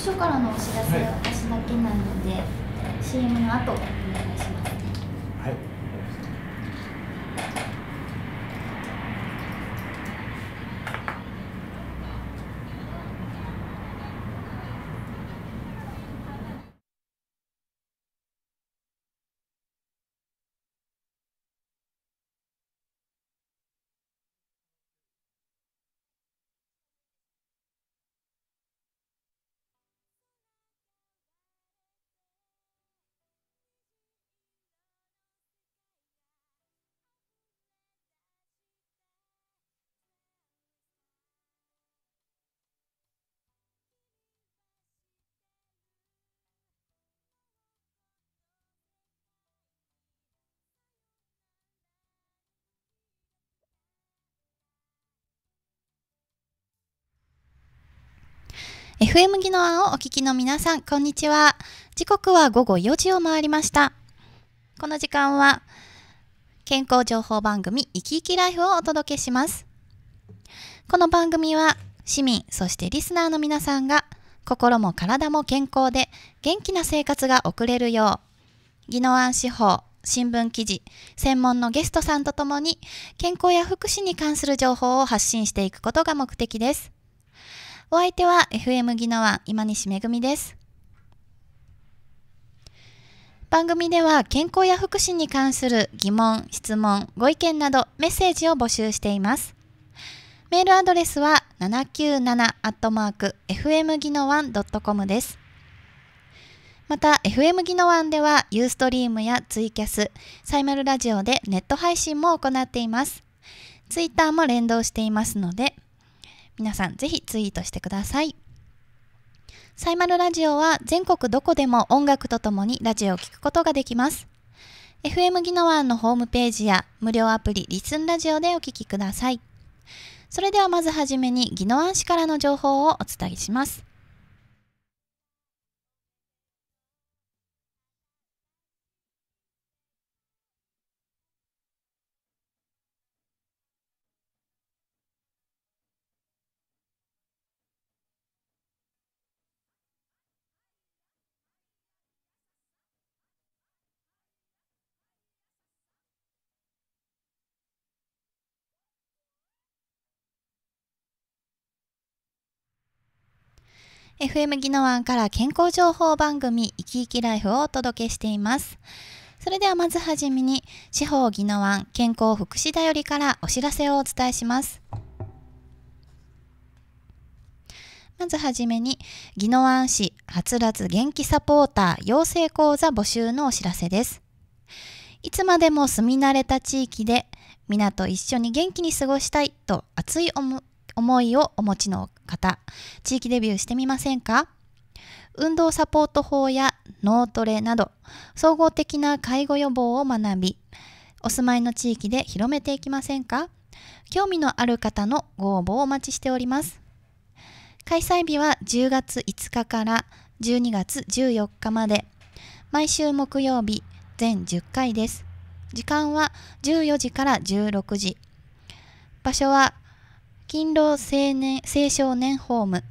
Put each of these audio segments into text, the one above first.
署からのお知らせは私だけなので、はい、CM の後 FM 技能をお聞きの皆さん、こんにちは。時刻は午後4時を回りました。この時間は、健康情報番組、いきいきライフをお届けします。この番組は、市民、そしてリスナーの皆さんが、心も体も健康で元気な生活が送れるよう、技能案司法、新聞記事、専門のゲストさんとともに、健康や福祉に関する情報を発信していくことが目的です。お相手は FM ギノワン今西めぐみです。番組では健康や福祉に関する疑問、質問、ご意見などメッセージを募集しています。メールアドレスは 797-fm ギノワン .com です。また、FM ギノワンでは、ユーストリームやツイキャス、サイマルラジオでネット配信も行っています。ツイッターも連動していますので、皆さんぜひツイートしてください。サイマルラジオは全国どこでも音楽とともにラジオを聴くことができます。FM ギノワンのホームページや無料アプリリスンラジオでお聴きください。それではまずはじめにギノワン市からの情報をお伝えします。FM ギノワンから健康情報番組、いきいきライフをお届けしています。それではまずはじめに、司法ギノワン健康福祉だよりからお知らせをお伝えします。まずはじめに、宜野湾市はつらつ元気サポーター養成講座募集のお知らせです。いつまでも住み慣れた地域で、皆と一緒に元気に過ごしたいと熱い思いをお持ちの方、地域デビューしてみませんか運動サポート法や脳トレなど、総合的な介護予防を学び、お住まいの地域で広めていきませんか興味のある方のご応募をお待ちしております。開催日は10月5日から12月14日まで、毎週木曜日全10回です。時間は14時から16時。場所は勤労青年青少年ホーム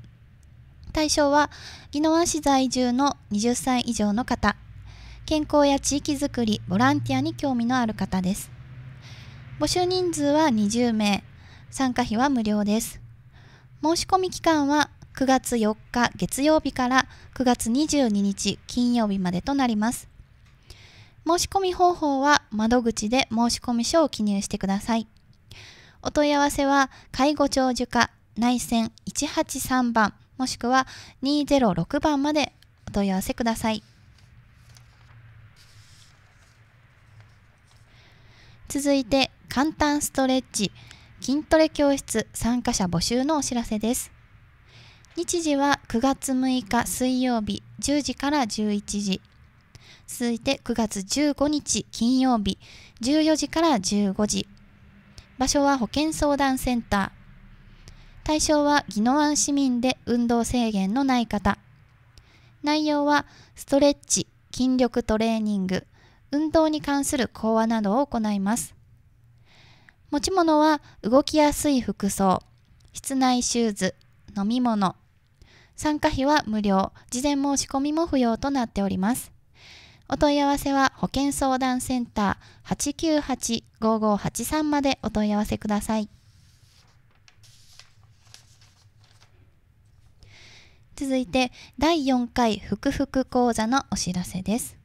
対象は宜野湾市在住の20歳以上の方健康や地域づくりボランティアに興味のある方です募集人数は20名参加費は無料です申し込み期間は9月4日月曜日から9月22日金曜日までとなります申し込み方法は窓口で申し込み書を記入してくださいお問い合わせは介護長寿課内線183番もしくは206番までお問い合わせください。続いて簡単ストレッチ筋トレ教室参加者募集のお知らせです。日時は9月6日水曜日10時から11時。続いて9月15日金曜日14時から15時。場所は保健相談センター。対象は宜野湾市民で運動制限のない方。内容はストレッチ、筋力トレーニング、運動に関する講話などを行います。持ち物は動きやすい服装、室内シューズ、飲み物、参加費は無料、事前申し込みも不要となっております。お問い合わせは保険相談センター898-5583までお問い合わせください。続いて第4回ふくふく講座のお知らせです。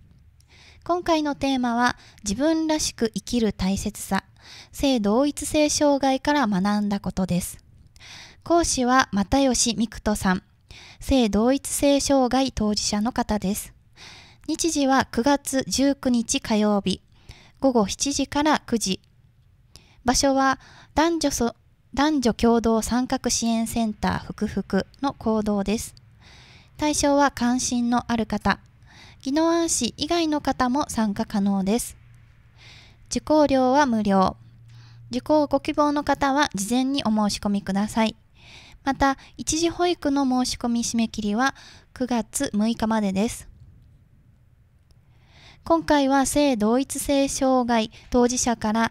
今回のテーマは自分らしく生きる大切さ、性同一性障害から学んだことです。講師は又吉美久人さん、性同一性障害当事者の方です。日時は9月19日火曜日午後7時から9時場所は男女そ男女共同参画支援センターふくふくの行動です対象は関心のある方宜野湾市以外の方も参加可能です受講料は無料受講ご希望の方は事前にお申し込みくださいまた一時保育の申し込み締め切りは9月6日までです今回は性同一性障害当事者から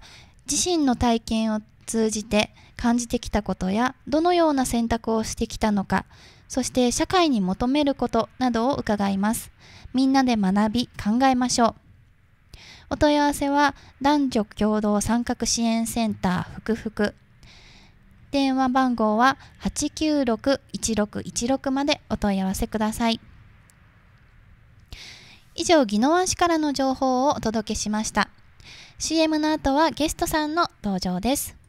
自身の体験を通じて感じてきたことやどのような選択をしてきたのかそして社会に求めることなどを伺いますみんなで学び考えましょうお問い合わせは男女共同参画支援センターふくふく電話番号は8961616までお問い合わせください。以上、宜野湾市からの情報をお届けしました。CM の後はゲストさんの登場です。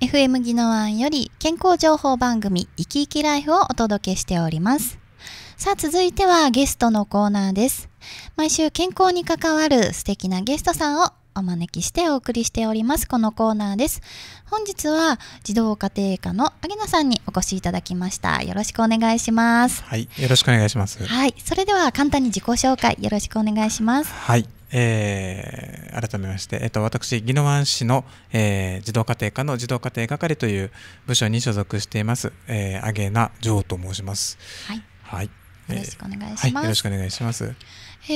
FM 技能案より健康情報番組「いきいきライフ」をお届けしております。さあ続いてはゲストのコーナーです。毎週健康に関わる素敵なゲストさんをお招きしてお送りしておりますこのコーナーです本日は児童家庭科のアゲナさんにお越しいただきましたよろしくお願いしますはいよろしくお願いしますはいそれでは簡単に自己紹介よろしくお願いしますはいえー、改めまして、えっと、私、宜野湾市の、えー、児童家庭課の児童家庭係という部署に所属しています、えー、アゲナ・ジョーと申します。はい、はいよろしくお願いします。くお願いします。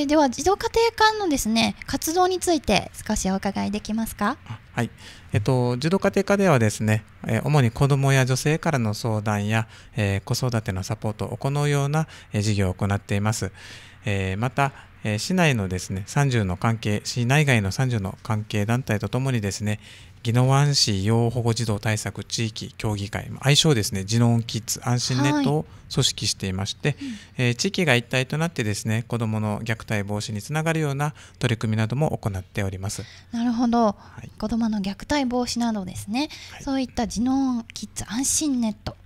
では児童家庭科のですね活動について少しお伺いできますか。はい。えっと児童家庭課ではですね、えー、主に子どもや女性からの相談や、えー、子育てのサポートを行うような、えー、事業を行っています。えー、またえー、市内のですね30の関係市内外の30の関係団体とともにですね宜野湾市要保護児童対策地域協議会愛称ですね「ジノンキッズ安心ネット」を組織していまして、はい、えー、地域が一体となってですね子どもの虐待防止につながるような取り組みなども行っておりますなるほど、はい、子どもの虐待防止などですね、はい、そういった「ジノンキッズ安心ネット」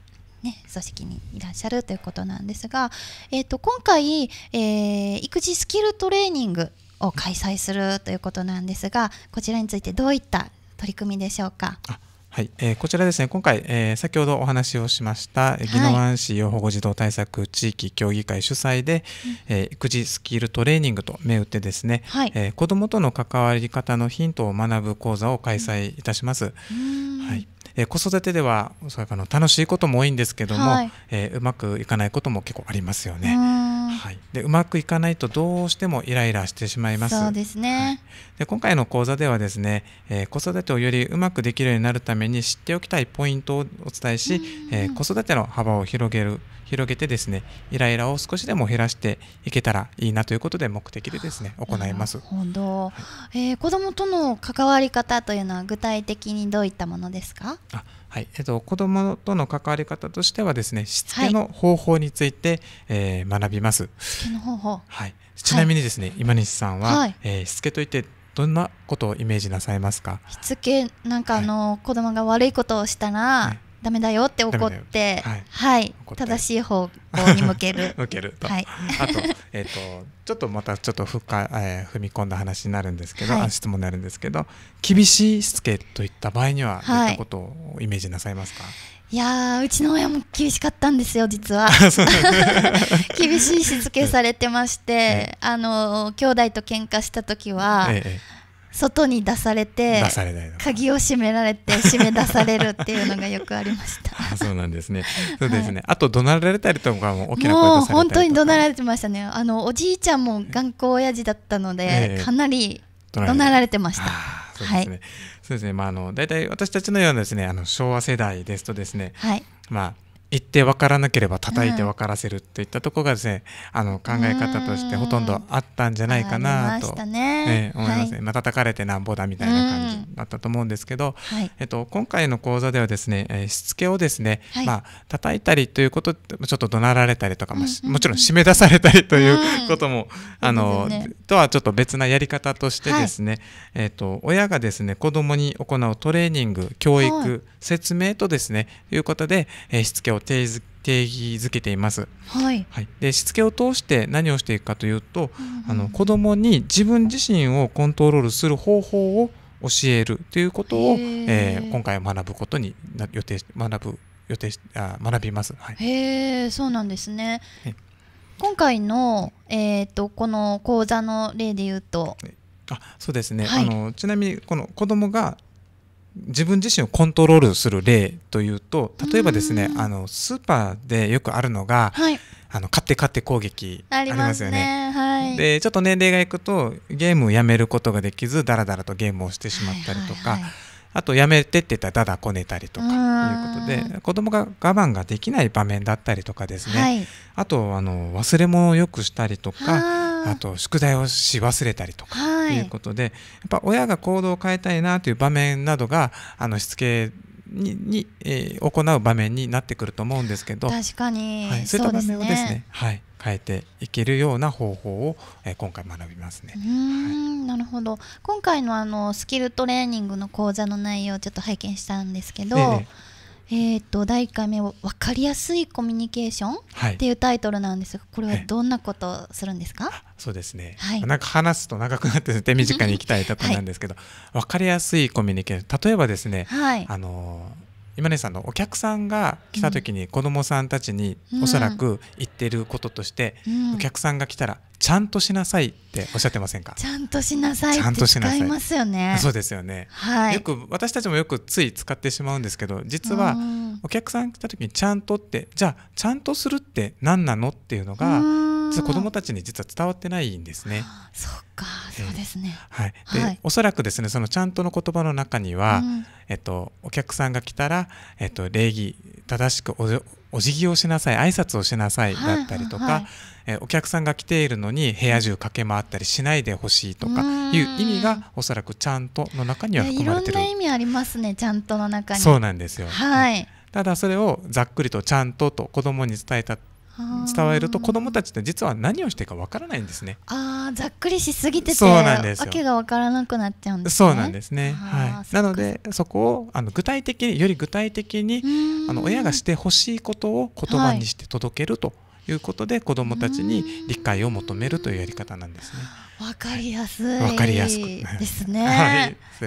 ね、組織にいらっしゃるということなんですが、えーと、今回、えー、育児スキルトレーニングを開催するということなんですがこちらについてどういった取り組みでしょうか。はい、えー、こちらですね、今回、えー、先ほどお話をしました、宜野湾市養保護児童対策地域協議会主催で、うえー、育児スキルトレーニングと銘打ってですね、はい、えー、子どもとの関わり方のヒントを学ぶ講座を開催いたします。うん、はいえー、子育てではそうあの楽しいことも多いんですけども、はい、えー、うまくいかないことも結構ありますよね。はい、でうまくいかないとどうしてもイライラしてしまいます。そうですね、はい、で今回の講座ではですね、えー、子育てをよりうまくできるようになるために知っておきたいポイントをお伝えし、え子育ての幅を広げる広げてですねイライラを少しでも減らしていけたらいいなということで目的でですね行います。ほど、えー、子どもとの関わり方というのは具体的にどういったものですかはいえっと、子どもとの関わり方としてはですねしつけの方法について、はい、えー、学びます。しつけの方法、はい、ちなみにですね、はい、今西さんは、はい、えー、しつけといってどんなことをイメージなさいますかしつけなんかあの、はい、子供が悪いことをしたら、ダメだよって怒って、はい、はい、正しい方向に向ける。向けると。はい、あと、えっ、ー、と、ちょっとまたちょっと深、えー、踏み込んだ話になるんですけど、はい、質問になるんですけど、厳しいしつけといった場合には、どういったことをイメージなさいますか、はい、いやうちの親も厳しかったんですよ、実は。厳しいしつけされてまして、ええ、あの兄弟と喧嘩した時は、ええ外に出されて出されない鍵を閉められて 閉め出されるっていうのがよくありましたあそうなんですねそうですね、はい、あと怒鳴られたりとかも大きな声出され本当に怒鳴られてましたねあのおじいちゃんも頑固親父だったので、えー、かなり怒鳴られてましたそうですね、そうですねまああの大体私たちのようなですねあの昭和世代ですとですね、はい、まあ言って分からなければ叩いて分からせるといったところがですね、あの考え方としてほとんどあったんじゃないかなと、ね思いますね、まあ叩かれてなんぼだみたいな感じだったと思うんですけど、えっと、今回の講座ではですね、えしつけをですね、まあ叩いたりということちょっと怒鳴られたりとか、まあもちろん締め出されたりということも、あのとはちょっと別なやり方としてですね、えっと、親がですね子どもに行うトレーニング教育、説明とですねいうことで、えしつけをを定義づけています、はい、はい、でしつけを通して何をしていくかというと、うんうん、あの子どもに自分自身をコントロールする方法を教えるということを、えー、今回学ぶことに予定学ぶ予定あ学びます。はい、へえそうなんですね。今回の、えーと、この講座の例で言うと、あそうですね、はい、あのちなみにこの子供が自分自身をコントロールする例というと例えばですねあのスーパーでよくあるのが、はい、あの買って買って攻撃ありますよね。ねはい、でちょっと年齢がいくとゲームをやめることができずだらだらとゲームをしてしまったりとか。はいはいはい、あとやめてって言ったらだだこねたりとかいうことで子供が我慢ができない場面だったりとかですね、はい、あとあの忘れ物をよくしたりとかあと宿題をし忘れたりとかいうことで、はい、やっぱ親が行動を変えたいなという場面などがあのしつけにに、えー、行う場面になってくると思うんですけど確かに、はい、そういった場面をですね、ね、はい変えていけるような方法を、えー、今回学びますね。うん、はい、なるほど今回のあのスキルトレーニングの講座の内容をちょっと拝見したんですけど、ねえーと、と第1回目を「分かりやすいコミュニケーション」っていうタイトルなんですがこれはどんなことするんですか、はい、そうですね、はい、なんか話すと長くなって手短にい きたいところなんですけど、はい、分かりやすいコミュニケーション例えばですね、はい、あのー今根さんのお客さんが来た時に子どもさんたちにおそらく言ってることとして、お客さんが来たらちゃんとしなさいっておっしゃってませんかちゃんとしなさいって使いますよねそうですよね、はい、よく私たちもよくつい使ってしまうんですけど実はお客さん来た時にちゃんとってじゃあちゃんとするって何なのっていうのが子どもたちに実は伝わってないんですね。そっかそうですね、はいではい、おそらくですねそのちゃんとの言葉の中には、うん、えっと、お客さんが来たら、えっと、礼儀正しくお辞儀をしなさい挨拶をしなさいだったりとか、はいはいはい、えお客さんが来ているのに部屋中駆け回ったりしないでほしいとかいう意味がおそらくちゃんとの中には含まれてるいろんな意味ありますねちゃんとの中にそうなんですよ、はい、ね、ただそれをざっくりとちゃんとと子供に伝えた伝えると子どもたちって実は何をしてかわからないんですね。あざっくりしすぎてて訳がわからなくなっちゃうんです、ね、そうなんですね。はい、なのでそこをあの具体的により具体的にあの親がしてほしいことを言葉にして届けると。いうことで子どもたちに理解を求めるというやり方なんですね。わかりやすい。わ、かりやすくですね。はい、え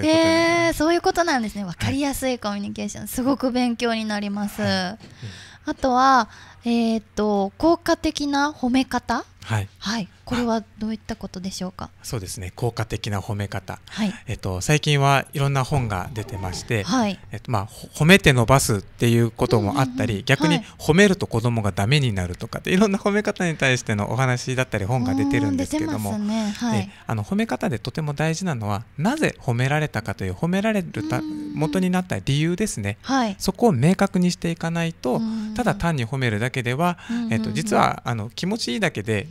えー、そういうことなんですね。わかりやすいコミュニケーション、はい、すごく勉強になります。はいあとは、えーと、と効果的な褒め方、はい、はい、これはどういったことでしょうかそうですね効果的な褒め方、はい、えっと、最近はいろんな本が出てまして、はい、えっとまあ、褒めて伸ばすっていうこともあったり、うんうんうん、逆に褒めると子どもがダメになるとかっていろんな褒め方に対してのお話だったり本が出てるんですけれども、ねはい、あの褒め方でとても大事なのはなぜ褒められたかという褒められるた元になった理由ですね、そこを明確にしていかないとただ単に褒めるだけでは、えっと、実はあの気持ちいいだけで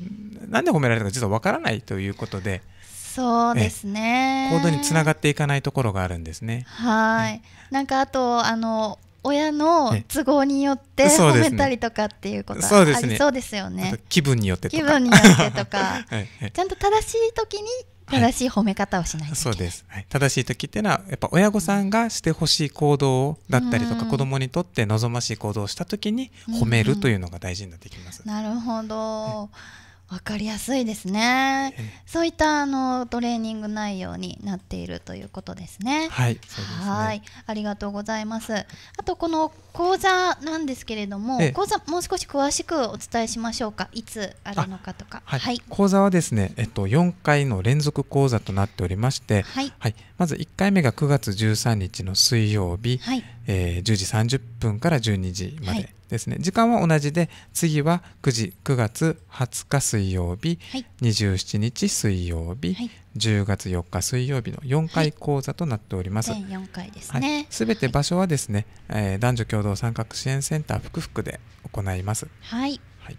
なんで褒められたか実はわからないということでそうですね行動につながっていかないところがあるんですね。はい、ね、なんかあとあの親の都合によって褒めたりとかっていうことはありそうですよね。気分によってとか気分によってとか はい、ちゃんと正しい時に正しい褒め方をしないと、はい、そうです、はい、正しい時っていうのはやっぱ親御さんがしてほしい行動だったりとか、子供にとって望ましい行動をした時に褒めるというのが大事になってきます。なるほど、はいわかりやすいですね、そういったあのトレーニング内容になっているということですね。はい、はいありがとうございます。あとこの講座なんですけれども、講座もう少し詳しくお伝えしましょうか。いつあるのかとか。はい、はい、講座はですね、えっと4回の連続講座となっておりまして、はい、はい、まず1回目が9月13日の水曜日。はいえー、10時30分から12時までですね、はい、時間は同じで次は9時9月20日水曜日、はい、27日水曜日、はい、10月4日水曜日の4回講座となっております。はい、回ですね。す、べ、て場所はですね、はえ、い、男女共同参画支援センター福福で行います。はい。はい、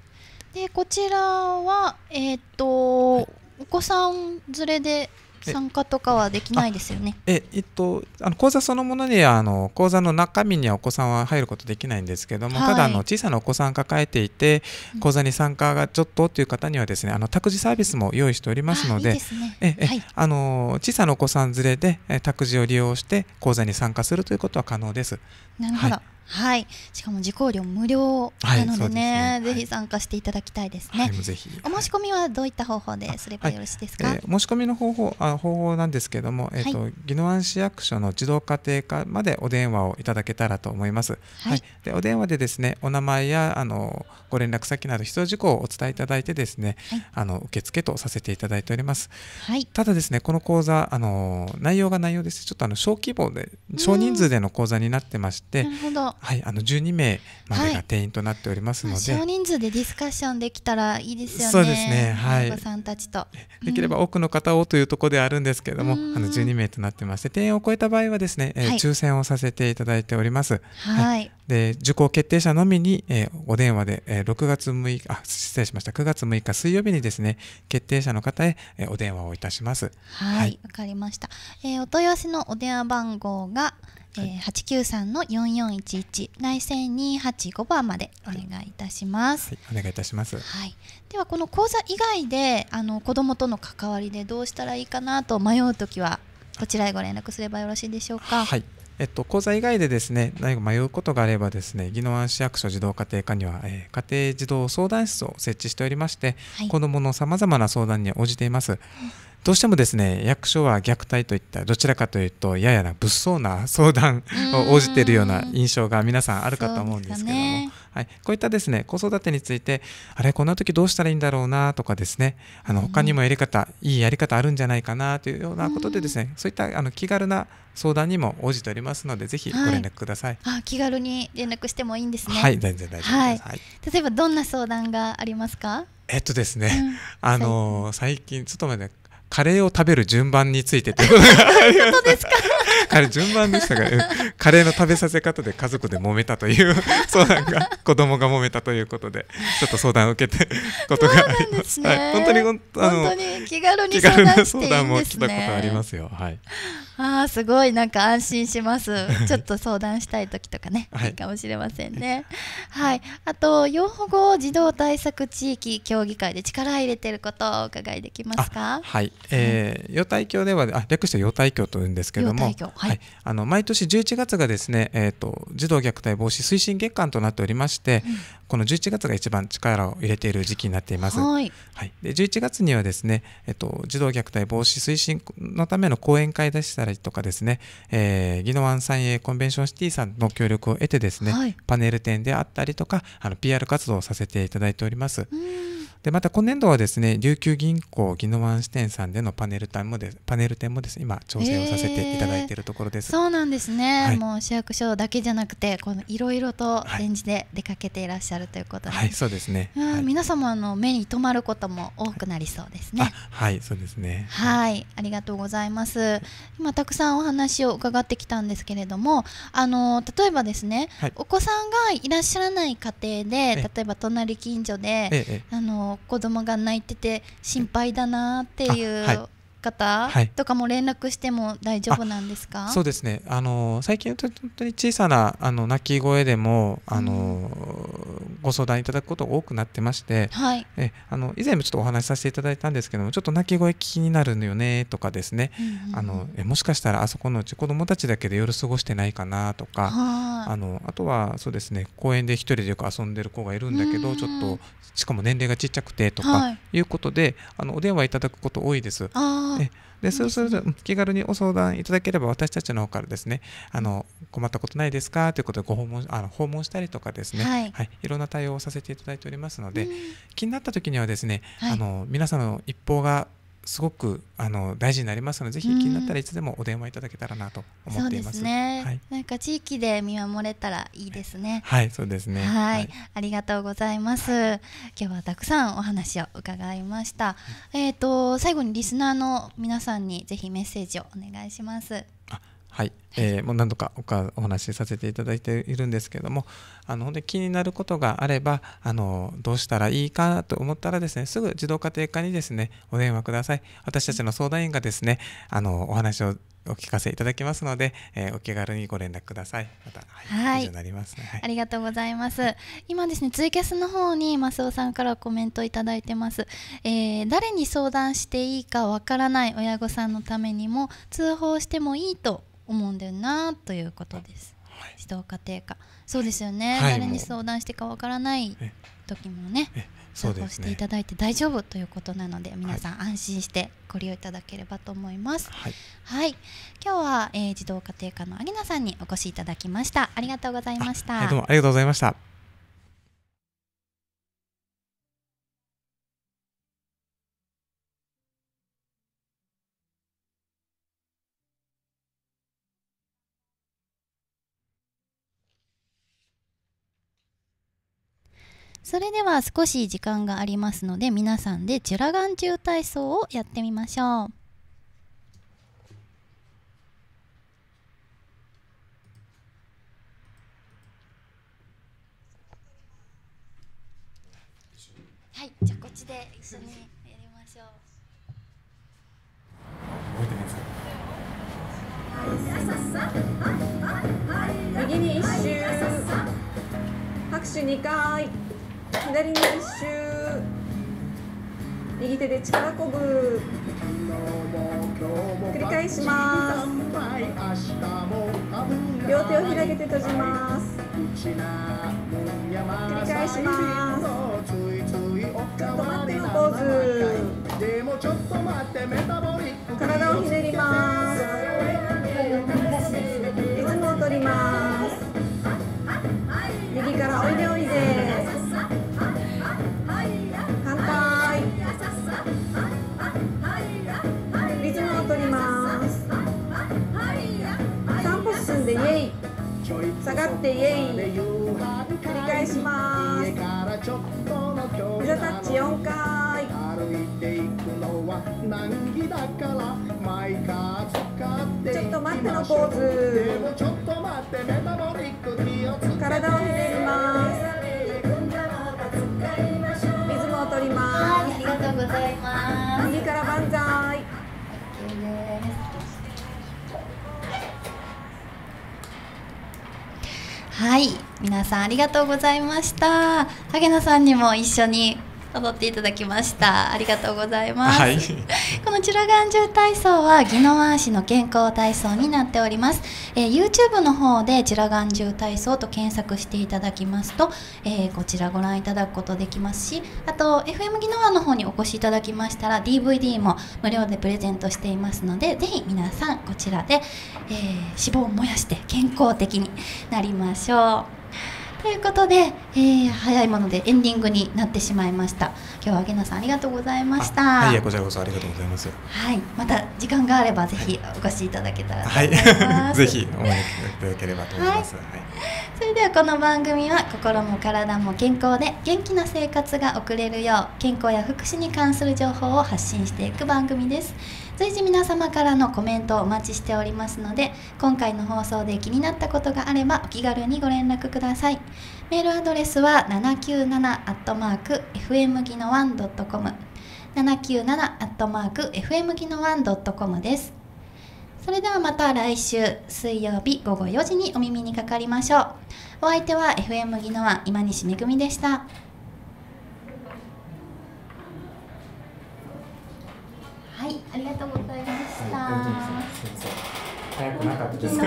でこちらはえっ、ー、と、お子さん連れで参加とかはできないですよね。ええっとあの講座そのものにあの講座の中身にはお子さんは入ることできないんですけども、はい、ただあの小さなお子さん抱えていて講座に参加がちょっとという方にはですねあの託児サービスも用意しておりますので、え、え、はい、あの小さなお子さん連れで託児を利用して講座に参加するということは可能です。なるほど。はいはい、しかも受講料無料なのでね、はい、でねぜひ参加していただきたいですね、はい、お申し込みはどういった方法ですればよろしいですか、はいえー、申し込みの方法あ方法なんですけれども、えーと宜野湾市役所の児童家庭課までお電話をいただけたらと思います、はいでお電話でですねお名前やあのご連絡先など必要事項をお伝えいただいてですね、あの受付とさせていただいております、はい、ただですねこの講座あの内容が内容ですちょっとあの小規模で少人数での講座になってましてなるほどはいあの12名までが定員となっておりますので、はいまあ、少人数でディスカッションできたらいいですよねそうですねはいさんたちと、できれば多くの方をというところであるんですけれども、うん、あの12名となってまして定員を超えた場合はですね、えー、抽選をさせていただいておりますはい、はい、で受講決定者のみに、えー、お電話で、えー、6月6日あ失礼しました9月6日水曜日にですね決定者の方へ、えー、お電話をいたしますはいわ、はい、かりました、えー、お問い合わせのお電話番号がはいえー、8 9の四四一一内線二八五番までお願いいたします、はい、はい、お願いいたします、はい、ではこの講座以外であの子供との関わりでどうしたらいいかなと迷う時はこちらへご連絡すればよろしいでしょうかはいえっと、講座以外でですね、何か迷うことがあればですね、宜野湾市役所児童家庭課には、えー、家庭児童相談室を設置しておりまして、はい、子どものさまざまな相談に応じています。どうしてもですね、役所は虐待といったどちらかというとややな物騒な相談を応じているような印象が皆さんあるかと思うんですけども。はい、こういったですね子育てについてあれこんな時どうしたらいいんだろうなとかですねあの他にもやり方、うん、いいやり方あるんじゃないかなというようなことでですね、うん、そういったあの気軽な相談にも応じておりますのでぜひご連絡ください、はい、あ気軽に連絡してもいいんですねはい全然大丈夫です、はいはい、例えばどんな相談がありますかえっとですね、うん、あの最近ちょっと待ってカレーを食べる順番についてということがあります。本当ですかあれ順番でしたが、ね、カレーの食べさせ方で家族で揉めたという相談が子供が揉めたということでちょっと相談を受けてことがあります。すね、はい、本当にあの気軽に相談していいんですね。気軽な相談も来たことありますよ。はい。ああすごいなんか安心します。ちょっと相談したい時とかね、はい、いいかもしれませんね。はい。あと養護後児童対策地域協議会で力入れてることをお伺いできますか。はい。えー、養体協ではあ略して養体協と言うんですけども、はい、はい、あの毎年11月がですね、えっ、ー、と児童虐待防止推進月間となっておりまして、うん、この11月が一番力を入れている時期になっています。はい。はい、で11月にはですね、えっ、ー、と児童虐待防止推進のための講演会でしたりりとかですね、えー、宜野湾三栄コンベンションシティさんの協力を得てですね、はい、パネル展であったりとかあの PR 活動をさせていただいております。うんで、また今年度はですね、琉球銀行宜野湾支店さんでのパネル展もでパネル展もですね、今調整をさせていただいているところです。えー、そうなんですね、はい、もう市役所だけじゃなくて、このいろいろと展示で出かけていらっしゃるということで、はい、はい、そうですね。はい、皆様の目に留まることも多くなりそうですね。はい、そうですね。はい、ありがとうございます。今たくさんお話を伺ってきたんですけれども、あの例えばですね、お子さんがいらっしゃらない家庭で、例えば隣近所で、ええ、あの子供が泣いてて心配だなっていう方とかも連絡しても大丈夫なんですか、はい、そうですねあの最近本当に小さなあの泣き声でもあの、うん、ご相談いただくことが多くなってまして、はい、えあの以前もちょっとお話しさせていただいたんですけどもちょっと泣き声気になるのよねとかですね、うん、あのえもしかしたらあそこのうち子どもたちだけで夜過ごしてないかなとかあのあとはそうですね公園で1人でよく遊んでる子がいるんだけど、うん、ちょっとしかも年齢がちっちゃくてとかいうことで、はい、あのお電話いただくこと多いです。あでそうすると気軽にお相談いただければ私たちの方からですねあの困ったことないですかということでご訪問あの訪問したりとかですね、はい、はい、い、ろんな対応をさせていただいておりますので、うん、気になった時にはですね、はい、あの皆さんの一報がすごくあの大事になりますので、ぜひ気になったらいつでもお電話いただけたらなと思っています。すね、はい、なんか地域で見守れたらいいですね。はい、そうですね。はい、ありがとうございます。今日はたくさんお話を伺いました。えっ、ー、と最後にリスナーの皆さんにぜひメッセージをお願いします。あはい、えー、もう何度かおお話しさせていただいているんですけれどもあの本当に気になることがあればあのどうしたらいいかと思ったらですねすぐ児童家庭科にですねお電話ください私たちの相談員がですねあのお話をお聞かせいただきますので、えー、お気軽にご連絡ください。また、はい、以上なります、ねはい、ありがとうございます。今ですね、ツイキャスの方にマスオさんからコメントいただいてます。えー、誰に相談していいかわからない親御さんのためにも通報してもいいと思うんだよなということです。はい、指導家庭科。そうですよね。はい、誰に相談してかわからない時もね。散歩していただいて大丈夫ということなので、ね、皆さん安心してご利用いただければと思います。はい、はい、今日は、えー、児童家庭科のアギナさんにお越しいただきました。ありがとうございました。はい、どうもありがとうございました。それでは少し時間がありますので皆さんでジュラガン中体操をやってみましょう。はい、じゃあこっちで一緒にやりましょう。右に一周、拍手二回。左に一周右手で力こぶ繰り返します両手を開けて閉じます繰り返しますちょって歌ってイエイ繰り返しますグタッチ4回ちょっと待ってのポーズはい皆さんありがとうございました萩野さんにも一緒に踊っていただきましたありがとうございます、はいのチラガン重体操は宜野湾市の健康体操になっております、えー、YouTube の方でチラガン重体操と検索していただきますと、えー、こちらご覧いただくことできますしあと FM 宜野湾の方にお越しいただきましたら DVD も無料でプレゼントしていますのでぜひ皆さんこちらで、えー、脂肪を燃やして健康的になりましょうということで、えー、早いものでエンディングになってしまいました今日はげなさんありがとうございましたはいこちらこそありがとうございますはいまた時間があればぜひお越しいただけたらはい、はい、ぜひお招きいただければと思います、はい、はい、それではこの番組は心も体も健康で元気な生活が送れるよう健康や福祉に関する情報を発信していく番組です随時皆様からのコメントをお待ちしておりますので今回の放送で気になったことがあればお気軽にご連絡くださいメールアドレスは 797-fmgino1.com 797-fmgino1.com ですそれではまた来週水曜日午後4時にお耳にかかりましょうお相手は FM ギノワ今西めぐみでしたはいありがとうございました、はい、早くなかったですか、